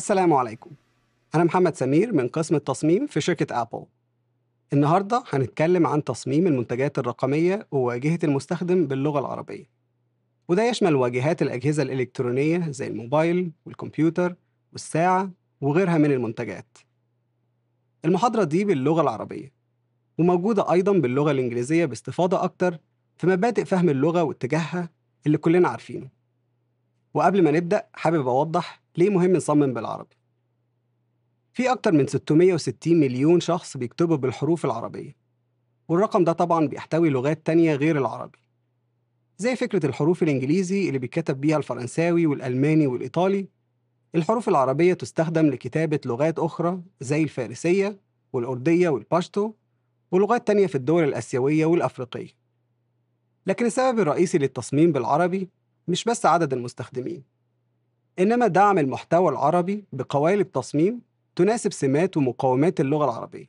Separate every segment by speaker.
Speaker 1: السلام عليكم أنا محمد سمير من قسم التصميم في شركة أبل النهاردة هنتكلم عن تصميم المنتجات الرقمية وواجهة المستخدم باللغة العربية وده يشمل واجهات الأجهزة الإلكترونية زي الموبايل والكمبيوتر والساعة وغيرها من المنتجات المحاضرة دي باللغة العربية وموجودة أيضا باللغة الإنجليزية باستفاضة أكتر في مبادئ فهم اللغة واتجاهها اللي كلنا عارفينه وقبل ما نبدأ حابب أوضح ليه مهم نصمم بالعربي؟ في أكتر من 660 مليون شخص بيكتبوا بالحروف العربية والرقم ده طبعا بيحتوي لغات تانية غير العربي زي فكرة الحروف الإنجليزي اللي بيتكتب بيها الفرنساوي والألماني والإيطالي الحروف العربية تستخدم لكتابة لغات أخرى زي الفارسية والأردية والباشتو ولغات تانية في الدول الآسيوية والأفريقية لكن السبب الرئيسي للتصميم بالعربي مش بس عدد المستخدمين إنما دعم المحتوى العربي بقوالب تصميم تناسب سمات ومقومات اللغة العربية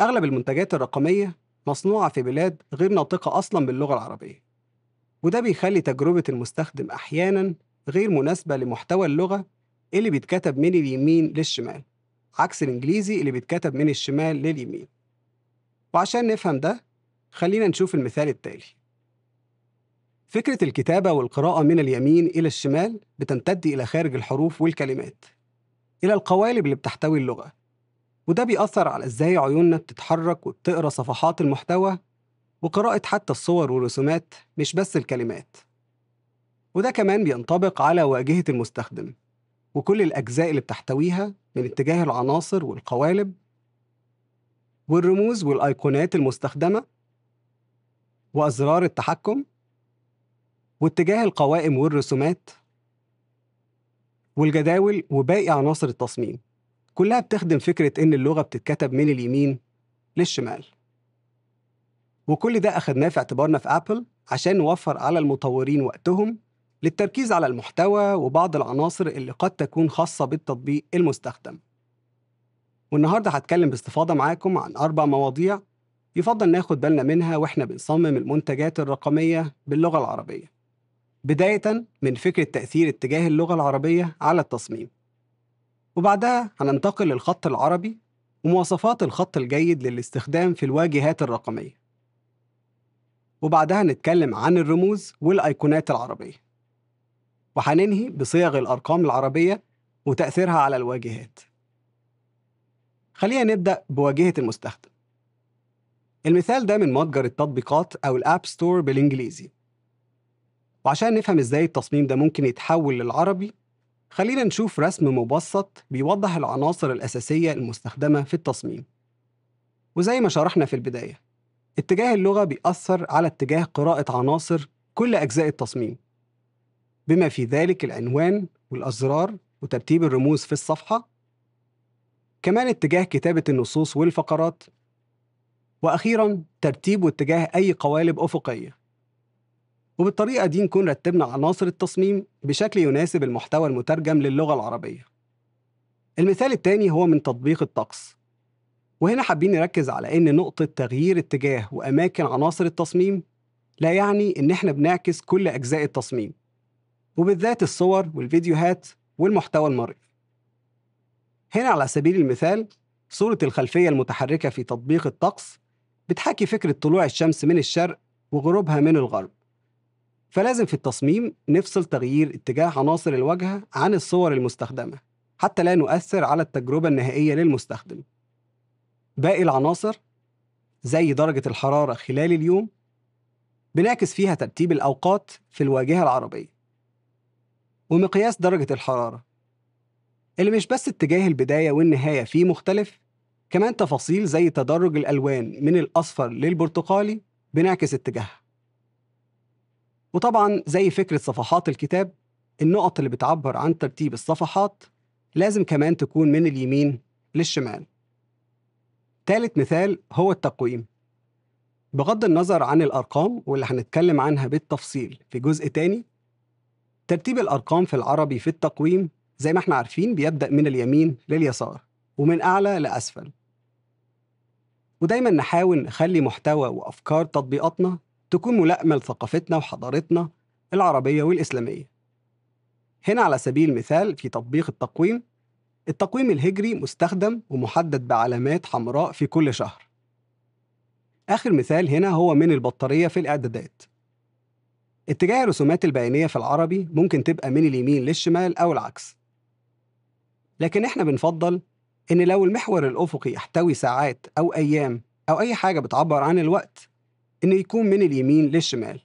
Speaker 1: أغلب المنتجات الرقمية مصنوعة في بلاد غير ناطقة أصلا باللغة العربية وده بيخلي تجربة المستخدم أحيانا غير مناسبة لمحتوى اللغة اللي بيتكتب من اليمين للشمال عكس الإنجليزي اللي بيتكتب من الشمال لليمين وعشان نفهم ده خلينا نشوف المثال التالي فكرة الكتابة والقراءة من اليمين إلى الشمال بتمتد إلى خارج الحروف والكلمات إلى القوالب اللي بتحتوي اللغة وده بيأثر على إزاي عيوننا بتتحرك وبتقرأ صفحات المحتوى وقراءة حتى الصور والرسومات مش بس الكلمات وده كمان بينطبق على واجهة المستخدم وكل الأجزاء اللي بتحتويها من اتجاه العناصر والقوالب والرموز والأيقونات المستخدمة وأزرار التحكم واتجاه القوائم والرسومات والجداول وباقي عناصر التصميم كلها بتخدم فكرة إن اللغة بتتكتب من اليمين للشمال وكل ده أخدناه في اعتبارنا في أبل عشان نوفر على المطورين وقتهم للتركيز على المحتوى وبعض العناصر اللي قد تكون خاصة بالتطبيق المستخدم والنهاردة هتكلم باستفاضة معاكم عن أربع مواضيع يفضل ناخد بالنا منها وإحنا بنصمم المنتجات الرقمية باللغة العربية بداية من فكرة تأثير اتجاه اللغة العربية على التصميم وبعدها هننتقل للخط العربي ومواصفات الخط الجيد للاستخدام في الواجهات الرقمية وبعدها نتكلم عن الرموز والأيقونات العربية وهننهي بصيغ الأرقام العربية وتأثيرها على الواجهات خلينا نبدأ بواجهة المستخدم المثال ده من متجر التطبيقات أو الآب ستور بالإنجليزي وعشان نفهم ازاي التصميم ده ممكن يتحول للعربي خلينا نشوف رسم مبسط بيوضح العناصر الأساسية المستخدمة في التصميم وزي ما شرحنا في البداية اتجاه اللغة بيأثر على اتجاه قراءة عناصر كل أجزاء التصميم بما في ذلك العنوان والأزرار وترتيب الرموز في الصفحة كمان اتجاه كتابة النصوص والفقرات وأخيرا ترتيب واتجاه أي قوالب أفقية وبالطريقة دي نكون رتبنا عناصر التصميم بشكل يناسب المحتوى المترجم للغة العربية المثال التاني هو من تطبيق الطقس وهنا حابين نركز على إن نقطة تغيير اتجاه وأماكن عناصر التصميم لا يعني إن إحنا بنعكس كل أجزاء التصميم وبالذات الصور والفيديوهات والمحتوى المرئي هنا على سبيل المثال صورة الخلفية المتحركة في تطبيق الطقس بتحكي فكرة طلوع الشمس من الشرق وغروبها من الغرب فلازم في التصميم نفصل تغيير اتجاه عناصر الواجهة عن الصور المستخدمة حتى لا نؤثر على التجربة النهائية للمستخدم باقي العناصر زي درجة الحرارة خلال اليوم بنعكس فيها ترتيب الأوقات في الواجهة العربية ومقياس درجة الحرارة اللي مش بس اتجاه البداية والنهاية فيه مختلف كمان تفاصيل زي تدرج الألوان من الأصفر للبرتقالي بنعكس اتجاهها وطبعا زي فكرة صفحات الكتاب النقط اللي بتعبر عن ترتيب الصفحات لازم كمان تكون من اليمين للشمال تالت مثال هو التقويم بغض النظر عن الأرقام واللي هنتكلم عنها بالتفصيل في جزء تاني ترتيب الأرقام في العربي في التقويم زي ما احنا عارفين بيبدأ من اليمين لليسار ومن أعلى لأسفل ودايما نحاول نخلي محتوى وأفكار تطبيقاتنا تكون ملائمة لثقافتنا وحضارتنا العربية والإسلامية هنا على سبيل المثال في تطبيق التقويم التقويم الهجري مستخدم ومحدد بعلامات حمراء في كل شهر آخر مثال هنا هو من البطارية في الإعدادات اتجاه الرسومات البيانية في العربي ممكن تبقى من اليمين للشمال أو العكس لكن احنا بنفضل إن لو المحور الأفقي يحتوي ساعات أو أيام أو أي حاجة بتعبر عن الوقت إنه يكون من اليمين للشمال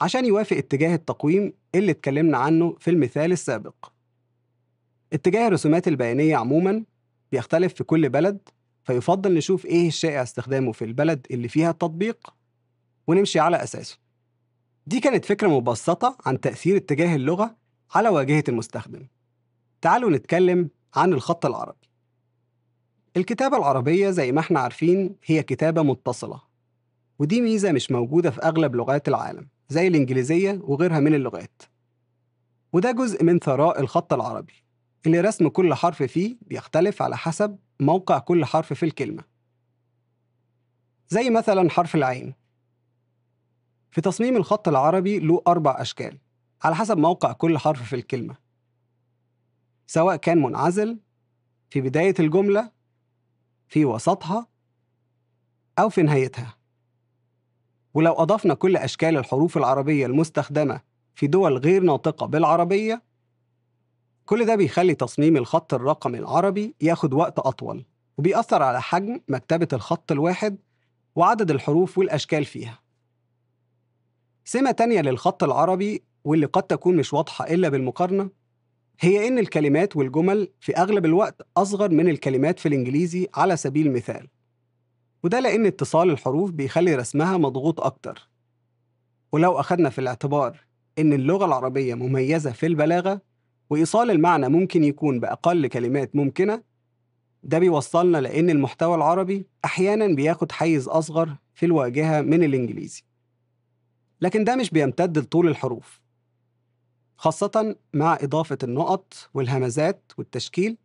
Speaker 1: عشان يوافق اتجاه التقويم اللي اتكلمنا عنه في المثال السابق اتجاه الرسومات البيانية عموما بيختلف في كل بلد فيفضل نشوف إيه الشائع استخدامه في البلد اللي فيها التطبيق ونمشي على أساسه دي كانت فكرة مبسطة عن تأثير اتجاه اللغة على واجهة المستخدم تعالوا نتكلم عن الخط العربي الكتابة العربية زي ما احنا عارفين هي كتابة متصلة ودي ميزة مش موجودة في أغلب لغات العالم زي الإنجليزية وغيرها من اللغات وده جزء من ثراء الخط العربي اللي رسم كل حرف فيه بيختلف على حسب موقع كل حرف في الكلمة زي مثلا حرف العين في تصميم الخط العربي له أربع أشكال على حسب موقع كل حرف في الكلمة سواء كان منعزل في بداية الجملة في وسطها أو في نهايتها ولو أضفنا كل أشكال الحروف العربية المستخدمة في دول غير ناطقة بالعربية كل ده بيخلي تصميم الخط الرقمي العربي ياخد وقت أطول وبيأثر على حجم مكتبة الخط الواحد وعدد الحروف والأشكال فيها سمة تانية للخط العربي واللي قد تكون مش واضحة إلا بالمقارنة هي إن الكلمات والجمل في أغلب الوقت أصغر من الكلمات في الإنجليزي على سبيل المثال وده لأن اتصال الحروف بيخلي رسمها مضغوط أكتر ولو أخدنا في الاعتبار إن اللغة العربية مميزة في البلاغة وإيصال المعنى ممكن يكون بأقل كلمات ممكنة ده بيوصلنا لأن المحتوى العربي أحيانا بياخد حيز أصغر في الواجهة من الإنجليزي لكن ده مش بيمتد لطول الحروف خاصة مع إضافة النقط والهمزات والتشكيل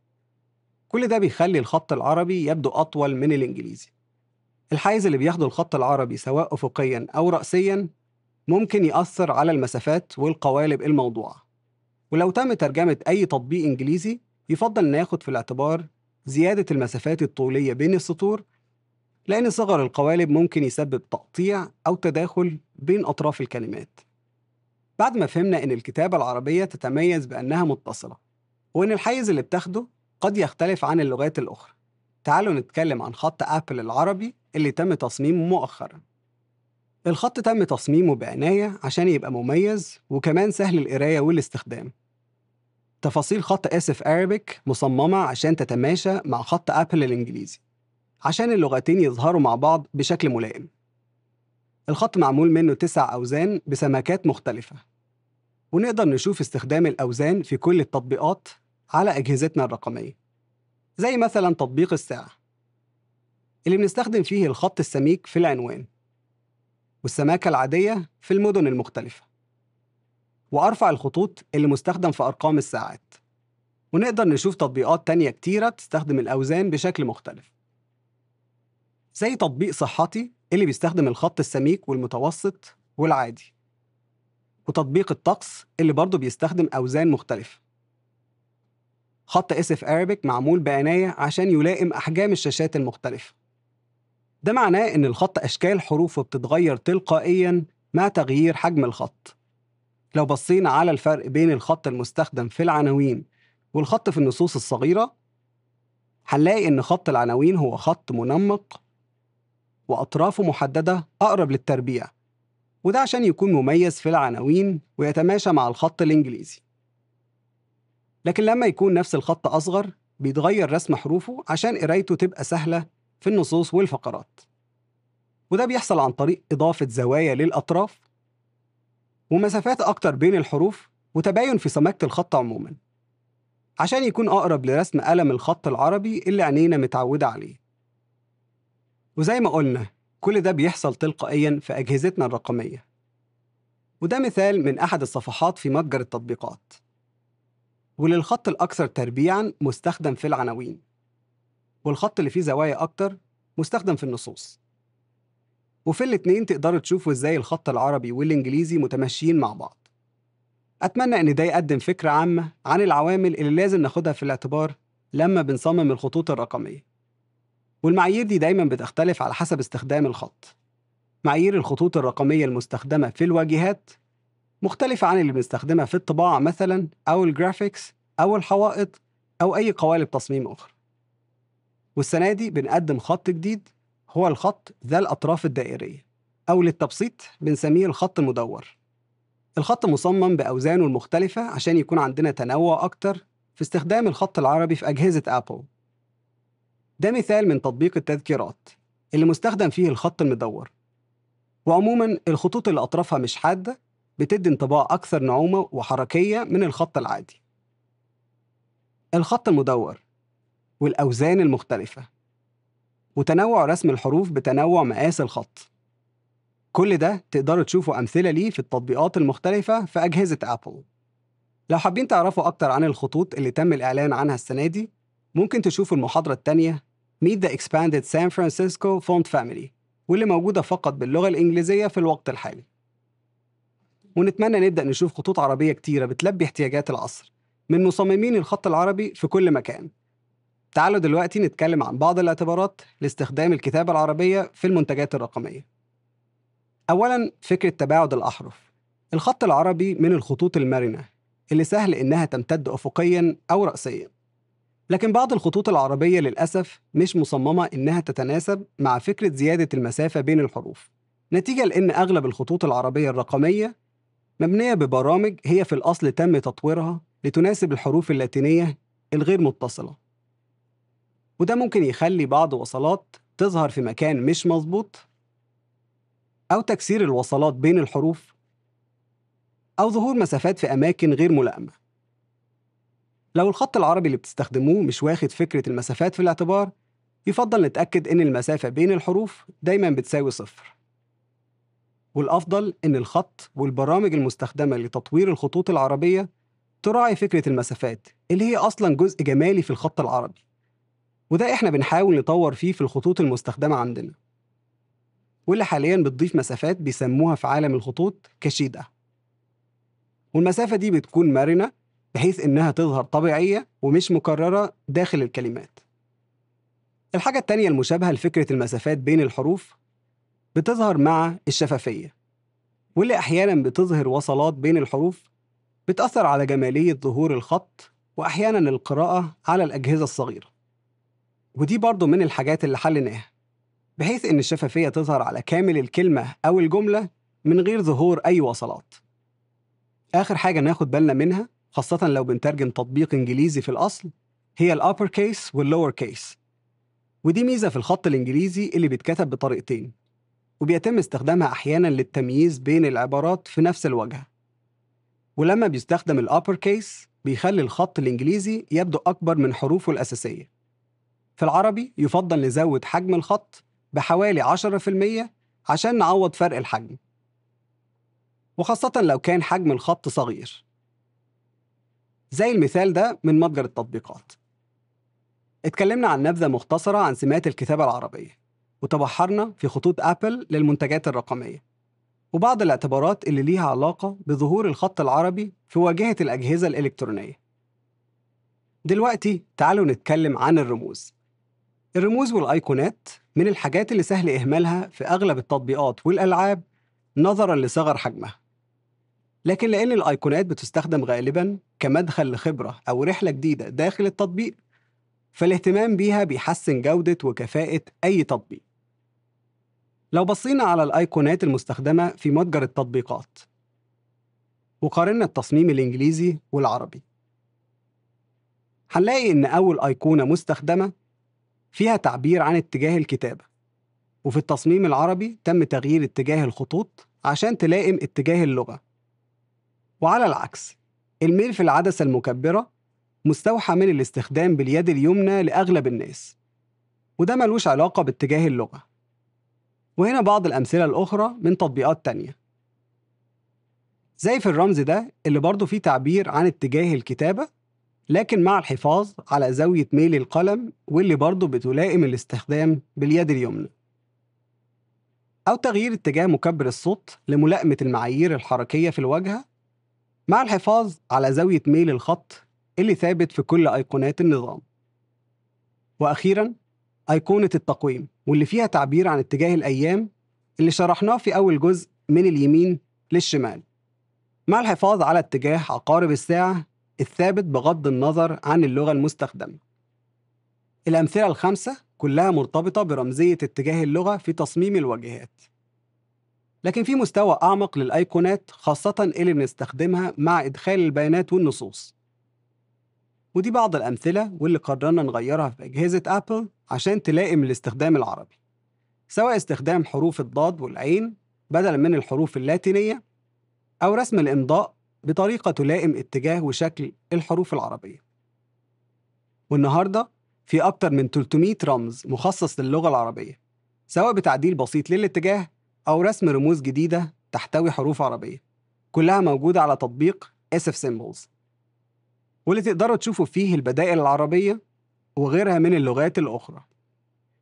Speaker 1: كل ده بيخلي الخط العربي يبدو أطول من الإنجليزي الحيز اللي بياخده الخط العربي سواء أفقيا أو رأسيا ممكن يأثر على المسافات والقوالب الموضوعة ولو تم ترجمة أي تطبيق إنجليزي يفضل ناخد في الاعتبار زيادة المسافات الطولية بين السطور لأن صغر القوالب ممكن يسبب تقطيع أو تداخل بين أطراف الكلمات بعد ما فهمنا إن الكتابة العربية تتميز بأنها متصلة وإن الحيز اللي بتاخده قد يختلف عن اللغات الأخرى تعالوا نتكلم عن خط أبل العربي اللي تم تصميمه مؤخرا الخط تم تصميمه بعناية عشان يبقى مميز وكمان سهل القراية والاستخدام تفاصيل خط اسف أرابيك مصممة عشان تتماشى مع خط أبل الإنجليزي عشان اللغتين يظهروا مع بعض بشكل ملائم الخط معمول منه تسع أوزان بسماكات مختلفة ونقدر نشوف استخدام الأوزان في كل التطبيقات على أجهزتنا الرقمية زي مثلا تطبيق الساعة اللي بنستخدم فيه الخط السميك في العنوان والسماكة العادية في المدن المختلفة وأرفع الخطوط اللي مستخدم في أرقام الساعات ونقدر نشوف تطبيقات تانية كتيرة بتستخدم الأوزان بشكل مختلف زي تطبيق صحتي اللي بيستخدم الخط السميك والمتوسط والعادي وتطبيق الطقس اللي برضه بيستخدم أوزان مختلفة خط اس اف Arabic معمول بعناية عشان يلائم أحجام الشاشات المختلفة ده معناه إن الخط أشكال حروفه بتتغير تلقائياً مع تغيير حجم الخط لو بصينا على الفرق بين الخط المستخدم في العناوين والخط في النصوص الصغيرة هنلاقي إن خط العناوين هو خط منمق وأطرافه محددة أقرب للتربيع وده عشان يكون مميز في العناوين ويتماشى مع الخط الإنجليزي لكن لما يكون نفس الخط أصغر بيتغير رسم حروفه عشان قرايته تبقى سهلة في النصوص والفقرات وده بيحصل عن طريق إضافة زوايا للأطراف ومسافات أكتر بين الحروف وتباين في سماكة الخط عموما عشان يكون أقرب لرسم قلم الخط العربي اللي عينينا متعودة عليه وزي ما قلنا كل ده بيحصل تلقائيا في أجهزتنا الرقمية وده مثال من أحد الصفحات في متجر التطبيقات وللخط الأكثر تربيعًا مستخدم في العناوين والخط اللي فيه زوايا أكتر مستخدم في النصوص وفي الاتنين تقدروا تشوفوا إزاي الخط العربي والإنجليزي متمشيين مع بعض أتمنى إن ده يقدم فكرة عامة عن العوامل اللي لازم ناخدها في الاعتبار لما بنصمم الخطوط الرقمية والمعايير دي دايما بتختلف على حسب استخدام الخط معايير الخطوط الرقمية المستخدمة في الواجهات مختلفة عن اللي بنستخدمها في الطباعة مثلا أو الجرافيكس أو الحوائط أو أي قوالب تصميم أخرى والسنة دي بنقدم خط جديد هو الخط ذا الأطراف الدائرية أو للتبسيط بنسميه الخط المدور الخط مصمم بأوزانه المختلفة عشان يكون عندنا تنوع أكتر في استخدام الخط العربي في أجهزة أبل ده مثال من تطبيق التذكيرات اللي مستخدم فيه الخط المدور وعموما الخطوط اللي أطرافها مش حادة بتدي انطباع أكثر نعومة وحركية من الخط العادي الخط المدور والأوزان المختلفة وتنوع رسم الحروف بتنوع مقاس الخط كل ده تقدروا تشوفوا أمثلة ليه في التطبيقات المختلفة في أجهزة أبل لو حابين تعرفوا أكتر عن الخطوط اللي تم الإعلان عنها السنة دي ممكن تشوفوا المحاضرة التانية Meet the Expanded San Francisco Font Family واللي موجودة فقط باللغة الإنجليزية في الوقت الحالي ونتمنى نبدأ نشوف خطوط عربية كتيرة بتلبي احتياجات العصر من مصممين الخط العربي في كل مكان تعالوا دلوقتي نتكلم عن بعض الاعتبارات لاستخدام الكتابة العربية في المنتجات الرقمية أولاً فكرة تباعد الأحرف الخط العربي من الخطوط المرنة اللي سهل إنها تمتد أفقياً أو رأسياً لكن بعض الخطوط العربية للأسف مش مصممة إنها تتناسب مع فكرة زيادة المسافة بين الحروف نتيجة لأن أغلب الخطوط العربية الرقمية مبنية ببرامج هي في الأصل تم تطويرها لتناسب الحروف اللاتينية الغير متصلة وده ممكن يخلي بعض وصلات تظهر في مكان مش مظبوط أو تكسير الوصلات بين الحروف أو ظهور مسافات في أماكن غير ملائمة لو الخط العربي اللي بتستخدموه مش واخد فكرة المسافات في الاعتبار يفضل نتأكد إن المسافة بين الحروف دايما بتساوي صفر والأفضل إن الخط والبرامج المستخدمة لتطوير الخطوط العربية تراعي فكرة المسافات اللي هي أصلا جزء جمالي في الخط العربي وده إحنا بنحاول نطور فيه في الخطوط المستخدمة عندنا واللي حاليا بتضيف مسافات بيسموها في عالم الخطوط كشيدة والمسافة دي بتكون مرنة بحيث إنها تظهر طبيعية ومش مكررة داخل الكلمات الحاجة التانية المشابهة لفكرة المسافات بين الحروف بتظهر مع الشفافية واللي أحيانا بتظهر وصلات بين الحروف بتأثر على جمالية ظهور الخط وأحيانا القراءة على الأجهزة الصغيرة ودي برضو من الحاجات اللي حليناها بحيث إن الشفافية تظهر على كامل الكلمة أو الجملة من غير ظهور أي وصلات آخر حاجة ناخد بالنا منها خاصة لو بنترجم تطبيق إنجليزي في الأصل هي الأبر كيس واللور كيس ودي ميزة في الخط الإنجليزي اللي بيتكتب بطريقتين وبيتم استخدامها أحيانا للتمييز بين العبارات في نفس الواجهة ولما بيستخدم الأبر كيس بيخلي الخط الإنجليزي يبدو أكبر من حروفه الأساسية في العربي يفضل نزود حجم الخط بحوالي 10% عشان نعوض فرق الحجم وخاصة لو كان حجم الخط صغير زي المثال ده من متجر التطبيقات اتكلمنا عن نبذة مختصرة عن سمات الكتابة العربية وتبحرنا في خطوط أبل للمنتجات الرقمية وبعض الاعتبارات اللي ليها علاقة بظهور الخط العربي في واجهة الأجهزة الإلكترونية دلوقتي تعالوا نتكلم عن الرموز الرموز والأيقونات من الحاجات اللي سهل إهمالها في أغلب التطبيقات والألعاب نظرا لصغر حجمها لكن لأن الأيقونات بتستخدم غالبا كمدخل لخبرة أو رحلة جديدة داخل التطبيق فالاهتمام بيها بيحسن جودة وكفاءة أي تطبيق لو بصينا على الأيقونات المستخدمة في متجر التطبيقات وقارنا التصميم الإنجليزي والعربي هنلاقي إن أول أيقونة مستخدمة فيها تعبير عن اتجاه الكتابة وفي التصميم العربي تم تغيير اتجاه الخطوط عشان تلائم اتجاه اللغة وعلى العكس الميل في العدسة المكبرة مستوحى من الاستخدام باليد اليمنى لأغلب الناس وده ملوش علاقة باتجاه اللغة وهنا بعض الأمثلة الأخرى من تطبيقات تانية زي في الرمز ده اللي برضه فيه تعبير عن اتجاه الكتابة لكن مع الحفاظ على زاوية ميل القلم واللي برضه بتلائم الاستخدام باليد اليمنى أو تغيير اتجاه مكبر الصوت لملائمة المعايير الحركية في الواجهة مع الحفاظ على زاوية ميل الخط اللي ثابت في كل أيقونات النظام وأخيراً أيقونة التقويم واللي فيها تعبير عن اتجاه الأيام اللي شرحناه في أول جزء من اليمين للشمال مع الحفاظ على اتجاه عقارب الساعة الثابت بغض النظر عن اللغة المستخدمة الأمثلة الخمسة كلها مرتبطة برمزية اتجاه اللغة في تصميم الواجهات لكن في مستوى أعمق للأيقونات خاصة اللي بنستخدمها مع إدخال البيانات والنصوص ودي بعض الأمثلة واللي قررنا نغيرها في أجهزة أبل عشان تلائم الاستخدام العربي سواء استخدام حروف الضاد والعين بدلا من الحروف اللاتينية أو رسم الإمضاء بطريقة تلائم اتجاه وشكل الحروف العربية والنهاردة في أكتر من 300 رمز مخصص للغة العربية سواء بتعديل بسيط للاتجاه أو رسم رموز جديدة تحتوي حروف عربية كلها موجودة على تطبيق SF Symbols واللي تقدروا تشوفوا فيه البدائل العربية وغيرها من اللغات الأخرى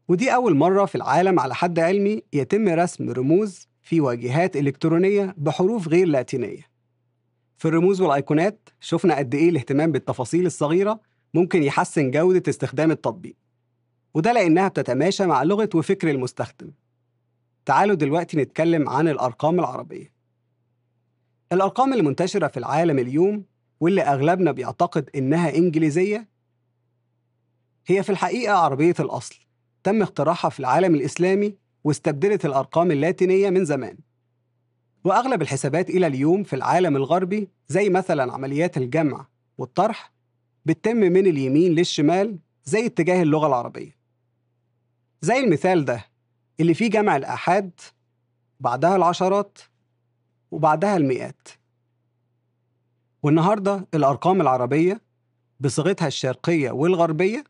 Speaker 1: ودي أول مرة في العالم على حد علمي يتم رسم رموز في واجهات إلكترونية بحروف غير لاتينية في الرموز والأيقونات شفنا قد إيه الاهتمام بالتفاصيل الصغيرة ممكن يحسن جودة استخدام التطبيق وده لأنها بتتماشى مع لغة وفكر المستخدم تعالوا دلوقتي نتكلم عن الأرقام العربية الأرقام المنتشرة في العالم اليوم واللي اغلبنا بيعتقد انها انجليزيه هي في الحقيقه عربيه الاصل تم اختراعها في العالم الاسلامي واستبدلت الارقام اللاتينيه من زمان واغلب الحسابات الى اليوم في العالم الغربي زي مثلا عمليات الجمع والطرح بتتم من اليمين للشمال زي اتجاه اللغه العربيه زي المثال ده اللي فيه جمع الآحاد بعدها العشرات وبعدها المئات والنهارده الأرقام العربية بصيغتها الشرقية والغربية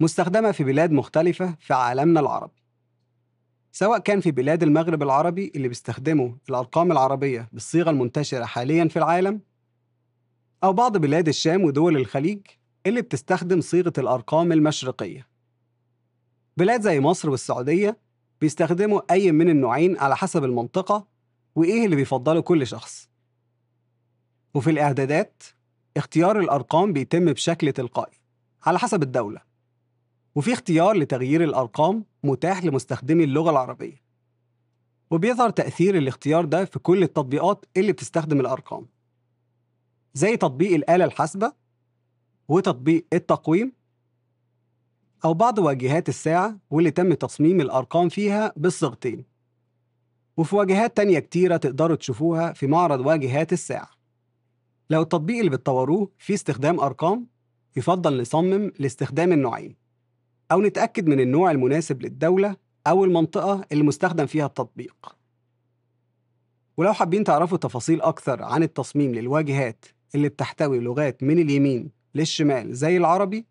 Speaker 1: مستخدمة في بلاد مختلفة في عالمنا العربي سواء كان في بلاد المغرب العربي اللي بيستخدموا الأرقام العربية بالصيغة المنتشرة حاليا في العالم أو بعض بلاد الشام ودول الخليج اللي بتستخدم صيغة الأرقام المشرقية بلاد زي مصر والسعودية بيستخدموا أي من النوعين على حسب المنطقة وإيه اللي بيفضله كل شخص وفي الإعدادات اختيار الأرقام بيتم بشكل تلقائي على حسب الدولة وفي اختيار لتغيير الأرقام متاح لمستخدمي اللغة العربية وبيظهر تأثير الاختيار ده في كل التطبيقات اللي بتستخدم الأرقام زي تطبيق الآلة الحاسبة وتطبيق التقويم أو بعض واجهات الساعة واللي تم تصميم الأرقام فيها بالصيغتين وفي واجهات تانية كتيرة تقدروا تشوفوها في معرض واجهات الساعة لو التطبيق اللي بتطوروه فيه استخدام أرقام يفضل نصمم لاستخدام النوعين أو نتأكد من النوع المناسب للدولة أو المنطقة اللي مستخدم فيها التطبيق ولو حابين تعرفوا تفاصيل أكثر عن التصميم للواجهات اللي بتحتوي لغات من اليمين للشمال زي العربي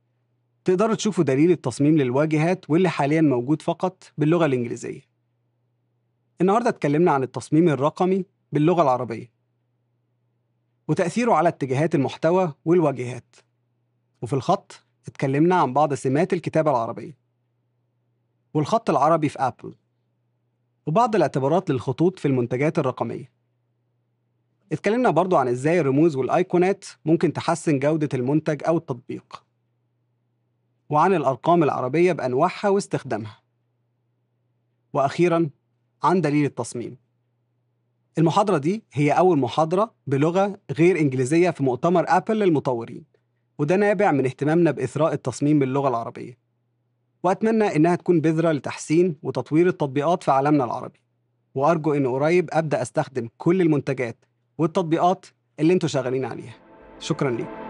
Speaker 1: تقدروا تشوفوا دليل التصميم للواجهات واللي حاليا موجود فقط باللغة الإنجليزية النهاردة اتكلمنا عن التصميم الرقمي باللغة العربية وتأثيره على اتجاهات المحتوى والواجهات وفي الخط اتكلمنا عن بعض سمات الكتابة العربية والخط العربي في أبل وبعض الاعتبارات للخطوط في المنتجات الرقمية اتكلمنا برضو عن ازاي الرموز والأيقونات ممكن تحسن جودة المنتج أو التطبيق وعن الأرقام العربية بأنواعها واستخدامها وأخيرا عن دليل التصميم المحاضرة دي هي أول محاضرة بلغة غير إنجليزية في مؤتمر أبل للمطورين وده نابع من اهتمامنا بإثراء التصميم باللغة العربية وأتمنى إنها تكون بذرة لتحسين وتطوير التطبيقات في عالمنا العربي وأرجو إن قريب أبدأ أستخدم كل المنتجات والتطبيقات اللي انتوا شغالين عليها شكرا ليكم